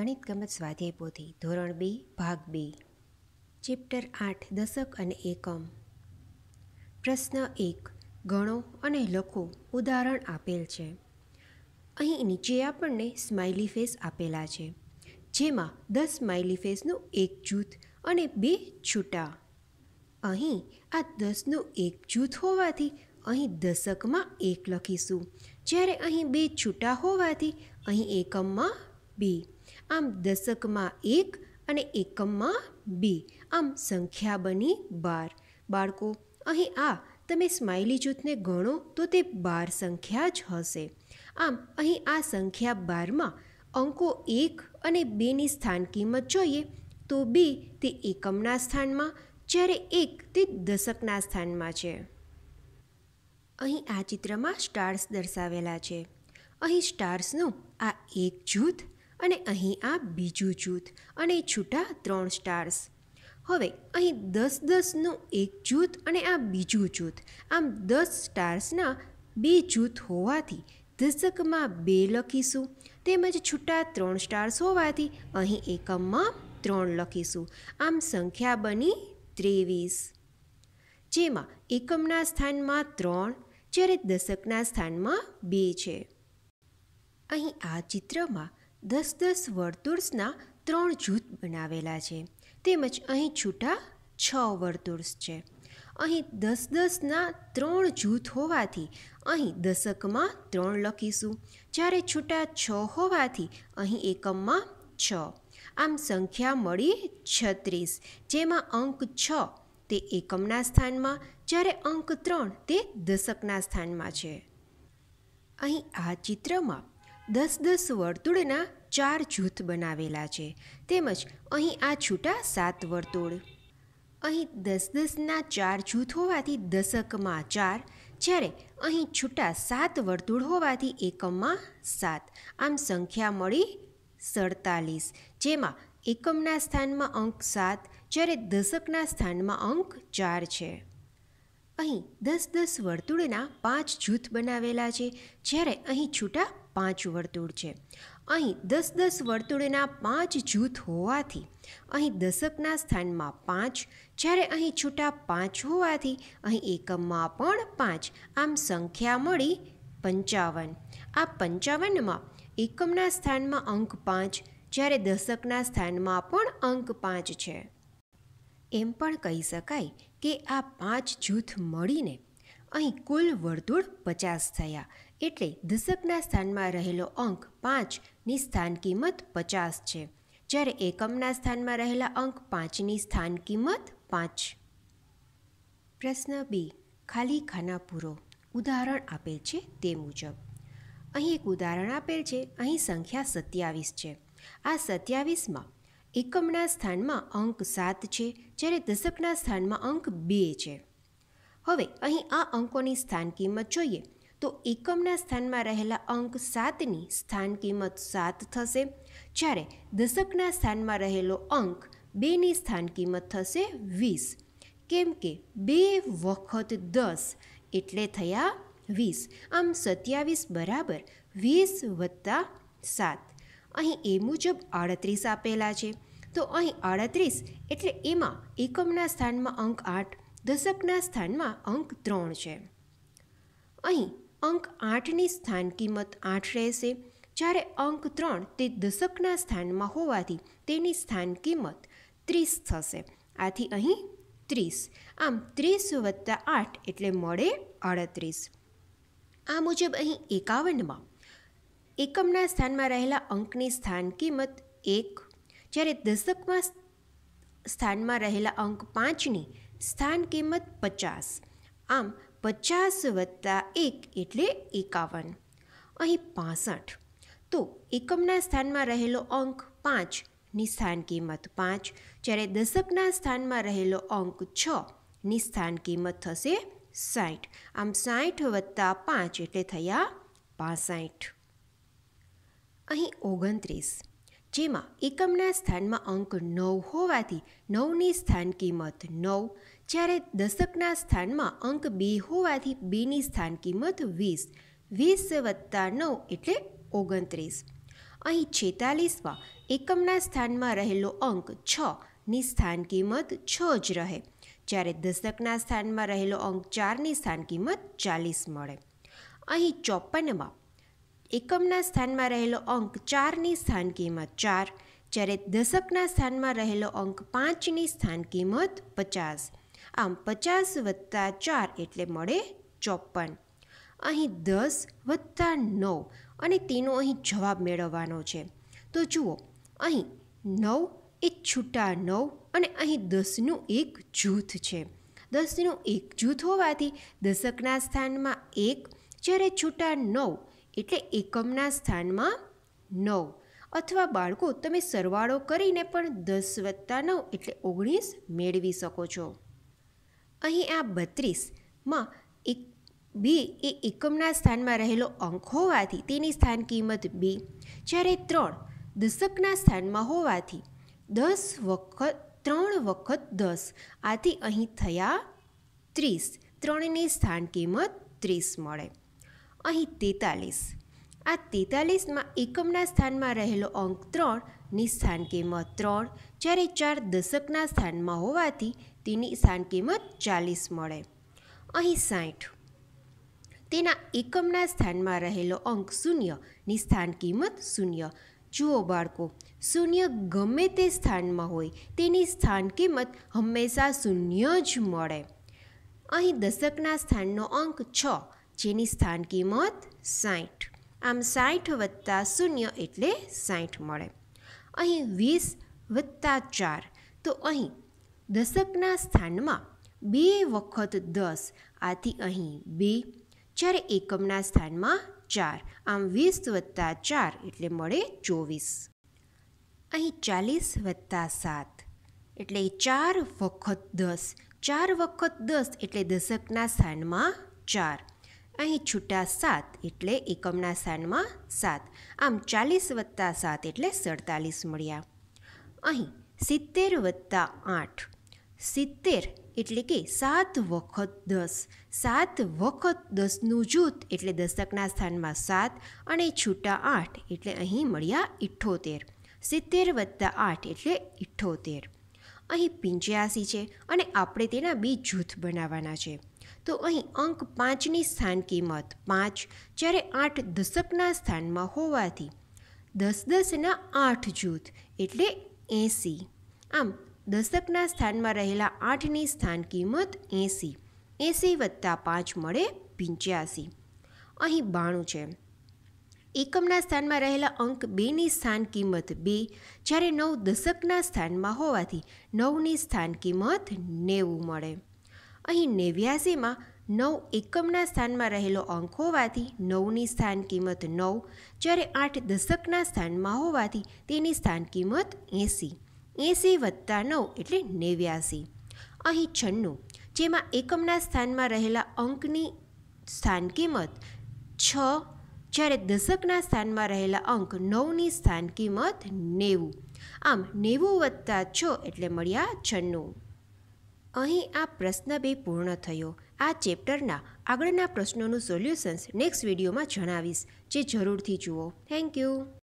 ગણિત ગમત સ્વાધ્યાય પોથી ધોરણ બે ભાગ બે ચેપ્ટર આઠ દશક અને એકમ પ્રશ્ન એક ગણો અને લખો ઉદાહરણ આપેલ છે અહીં નીચે આપણને સ્માઇલી ફેસ આપેલા છે જેમાં દસ સ્માઇલી ફેસનું એક જૂથ અને બે છૂટા અહીં આ દસનું એક જૂથ હોવાથી અહીં દશકમાં એક લખીશું જ્યારે અહીં બે છૂટા હોવાથી અહીં એકમમાં બે આમ દશકમાં એક અને એકમમાં બે આમ સંખ્યા બની બાર બાળકો અહીં આ તમે સ્માઇલી જૂથને ગણો તો તે બાર સંખ્યા જ હશે આમ અહીં આ સંખ્યા બારમાં અંકો એક અને બેની સ્થાન કિંમત જોઈએ તો બે તે એકમના સ્થાનમાં જ્યારે એક તે દશકના સ્થાનમાં છે અહીં આ ચિત્રમાં સ્ટાર્સ દર્શાવેલા છે અહીં સ્ટાર્સનું આ એક જૂથ અને અહીં આ બીજું જૂથ અને છૂટા ત્રણ સ્ટાર્સ હવે અહીં દસ દસનું એક જૂથ અને આ બીજું જૂથ આમ દસ સ્ટાર્સના બે જૂથ હોવાથી દશકમાં બે લખીશું તેમજ છૂટા ત્રણ સ્ટાર્સ હોવાથી અહીં એકમમાં ત્રણ લખીશું આમ સંખ્યા બની ત્રેવીસ જેમાં એકમના સ્થાનમાં ત્રણ જ્યારે દશકના સ્થાનમાં બે છે અહીં આ ચિત્રમાં દસ દસ વર્તુળના ત્રણ જૂથ બનાવેલા છે તેમજ અહીં છૂટા છ વર્તુળસ છે અહીં દસ દસના ત્રણ જૂથ હોવાથી અહીં દશકમાં ત્રણ લખીશું જ્યારે છૂટા છ હોવાથી અહીં એકમમાં છ આમ સંખ્યા મળી છત્રીસ જેમાં અંક છ તે એકમના સ્થાનમાં જ્યારે અંક ત્રણ તે દશકના સ્થાનમાં છે અહીં આ ચિત્રમાં દસ દસ વર્તુળના ચાર જૂથ બનાવેલા છે તેમજ અહીં આ છૂટા સાત વર્તુળ અહીં દસ દસના ચાર જૂથ હોવાથી દશકમાં ચાર જ્યારે અહીં છૂટા સાત વર્તુળ હોવાથી એકમમાં સાત આમ સંખ્યા મળી સડતાલીસ જેમાં એકમના સ્થાનમાં અંક સાત જ્યારે દશકના સ્થાનમાં અંક ચાર છે અહીં દસ દસ વર્તુળના પાંચ જૂથ બનાવેલા છે જ્યારે અહીં છૂટા પાંચ વર્તુળ છે અહીં દસ દસ વર્તુળના પાંચ જૂથ હોવાથી અહીં દશકના સ્થાનમાં પાંચ જ્યારે અહીં છૂટા પાંચ હોવાથી અહીં એકમમાં પણ પાંચ આમ સંખ્યા મળી પંચાવન આ પંચાવનમાં એકમના સ્થાનમાં અંક પાંચ જ્યારે દશકના સ્થાનમાં પણ અંક પાંચ છે એમ પણ કહી શકાય કે આ પાંચ જૂથ મળીને અહીં કુલ વર્તુળ પચાસ થયા એટલે દશકના સ્થાનમાં રહેલો અંક પાંચની સ્થાન કિંમત પચાસ છે જ્યારે એકમના સ્થાનમાં રહેલા અંક પાંચની સ્થાન કિંમત પાંચ પ્રશ્ન બી ખાલી ખાના પૂરો ઉદાહરણ આપેલ છે તે મુજબ અહીં એક ઉદાહરણ આપેલ છે અહીં સંખ્યા સત્યાવીસ છે આ સત્યાવીસમાં એકમના સ્થાનમાં અંક સાત છે જ્યારે દશકના સ્થાનમાં અંક બે છે હવે અહીં આ અંકોની સ્થાન કિંમત જોઈએ તો એકમના સ્થાનમાં રહેલા અંક સાતની સ્થાન કિંમત સાત થશે જ્યારે દશકના સ્થાનમાં રહેલો અંક બેની સ્થાન કિંમત થશે વીસ કેમ કે બે વખત દસ એટલે થયા વીસ આમ સત્યાવીસ બરાબર વીસ વત્તા સાત અહીં એ મુજબ આડત્રીસ આપેલા છે તો અહીં આડત્રીસ એટલે એમાં એકમના સ્થાનમાં અંક આઠ દશકના સ્થાનમાં અંક ત્રણ છે અહીં અંક આઠની સ્થાન કિંમત આઠ રહેશે જ્યારે અંક ત્રણ તે દશકના સ્થાનમાં હોવાથી તેની સ્થાન કિંમત ત્રીસ થશે આથી અહીં ત્રીસ આમ ત્રીસ વત્તા આઠ એટલે મળે અડત્રીસ આ મુજબ અહીં એકાવનમાં એકમના સ્થાનમાં રહેલા અંકની સ્થાન કિંમત એક જ્યારે દશકમાં સ્થાનમાં રહેલા અંક પાંચની સ્થાન કિંમત પચાસ આમ પચાસ વત્તા એક એટલે એકાવન અહીં પાસઠ તો એકમના સ્થાનમાં રહેલો અંક પાંચ ની કિંમત પાંચ જ્યારે દશકના સ્થાનમાં રહેલો અંક છ ની કિંમત થશે સાઠ આમ સાઠ વત્તા પાંચ એટલે થયા પાસઠ અહીં ઓગણત્રીસ જેમાં એકમના સ્થાનમાં અંક નવ હોવાથી નવની સ્થાન કિંમત નવ જ્યારે દશકના સ્થાનમાં અંક બે હોવાથી બેની સ્થાન કિંમત વીસ વીસ વત્તા નવ એટલે ઓગણત્રીસ અહીં છેતાલીસમાં એકમના સ્થાનમાં રહેલો અંક છની સ્થાન કિંમત છ જ રહે જ્યારે દશકના સ્થાનમાં રહેલો અંક ચારની સ્થાન કિંમત ચાલીસ મળે અહીં ચોપનમાં એકમના સ્થાનમાં રહેલો અંક ચારની સ્થાન કિંમત ચાર જ્યારે દશકના સ્થાનમાં રહેલો અંક પાંચની સ્થાન કિંમત પચાસ આમ પચાસ વત્તા ચાર એટલે મળે ચોપન અહીં દસ વત્તા નવ અને તેનો અહીં જવાબ મેળવવાનો છે તો જુઓ અહીં નવ એ છૂટા નવ અને અહીં દસનું એક જૂથ છે દસનું એક જૂથ હોવાથી દશકના સ્થાનમાં એક જ્યારે છૂટા નવ એટલે એકમના સ્થાનમાં નવ અથવા બાળકો તમે સરવાળો કરીને પણ દસ વત્તા નવ એટલે ઓગણીસ મેળવી શકો છો અહીં આ બત્રીસમાં એક બી એ એકમના સ્થાનમાં રહેલો અંક હોવાથી તેની સ્થાન કિંમત બે જ્યારે ત્રણ દશકના સ્થાનમાં હોવાથી દસ વખત ત્રણ વખત દસ આથી અહીં થયા ત્રીસ ત્રણની સ્થાન કિંમત ત્રીસ મળે અહીં તેતાલીસ આ તેતાલીસમાં એકમના સ્થાનમાં રહેલો અંક ત્રણ ની સ્થાન કિંમત ત્રણ જ્યારે ચાર દશકના સ્થાનમાં હોવાથી તેની સ્થાન કિંમત ચાલીસ મળે અહીં સાઠ તેના એકમના સ્થાનમાં રહેલો અંક શૂન્ય ની સ્થાન કિંમત શૂન્ય જુઓ બાળકો શૂન્ય ગમે તે સ્થાનમાં હોય તેની સ્થાન કિંમત હંમેશા શૂન્ય જ મળે અહીં દશકના સ્થાનનો અંક છ જેની સ્થાન કિંમત સાઠ આમ સાઠ વત્તા શૂન્ય એટલે સાઠ મળે અહીં વીસ વત્તા ચાર તો અહીં દશકના સ્થાનમાં બે વખત દસ આથી અહીં બે જ્યારે એકમના સ્થાનમાં ચાર આમ વીસ વત્તા ચાર એટલે મળે ચોવીસ અહીં ચાલીસ વત્તા સાત એટલે ચાર વખત દસ ચાર વખત દસ એટલે દશકના સ્થાનમાં ચાર અહીં છૂટા સાત એટલે એકમના સ્થાનમાં સાત આમ ચાલીસ વત્તા સાત એટલે સડતાલીસ મળ્યા અહીં સિત્તેર વત્તા આઠ સિત્તેર એટલે કે સાત વખત દસ સાત વખત દસનું જૂથ એટલે દશકના સ્થાનમાં સાત અને છૂટા આઠ એટલે અહીં મળ્યા ઇઠ્ઠોતેર સિત્તેર વત્તા આઠ એટલે ઇઠ્ઠોતેર અહીં પિંચ્યાસી છે અને આપણે તેના બે જૂથ બનાવવાના છે તો અહીં અંક પાંચની સ્થાન કિંમત પાંચ જ્યારે આઠ દશકના સ્થાનમાં હોવાથી દસ દસના આઠ જૂથ એટલે એંસી આમ દશકના સ્થાનમાં રહેલા આઠની સ્થાન કિંમત એંસી એંસી વત્તા પાંચ મળે પંચ્યાસી અહીં બાણું છે એકમના સ્થાનમાં રહેલા અંક બેની સ્થાન કિંમત બે જ્યારે નવ દશકના સ્થાનમાં હોવાથી નવની સ્થાન કિંમત નેવું મળે અહીં નેવ્યાસીમાં નવ એકમના સ્થાનમાં રહેલો અંક હોવાથી નવની સ્થાન કિંમત નવ જ્યારે આઠ દશકના સ્થાનમાં હોવાથી તેની સ્થાન કિંમત એંસી એંસી વત્તા નવ એટલે નેવ્યાસી અહીં છન્નું જેમાં એકમના સ્થાનમાં રહેલા અંકની સ્થાન કિંમત છ જ્યારે દશકના સ્થાનમાં રહેલા અંક નવની સ્થાન કિંમત નેવું આમ નેવું વત્તા છ એટલે મળ્યા છન્નું અહીં આ પ્રશ્ન બે પૂર્ણ થયો આ ચેપ્ટરના આગળના પ્રશ્નોનું સોલ્યુશન્સ નેક્સ્ટ વિડીયોમાં જણાવીશ જે જરૂરથી જુઓ થેન્ક યુ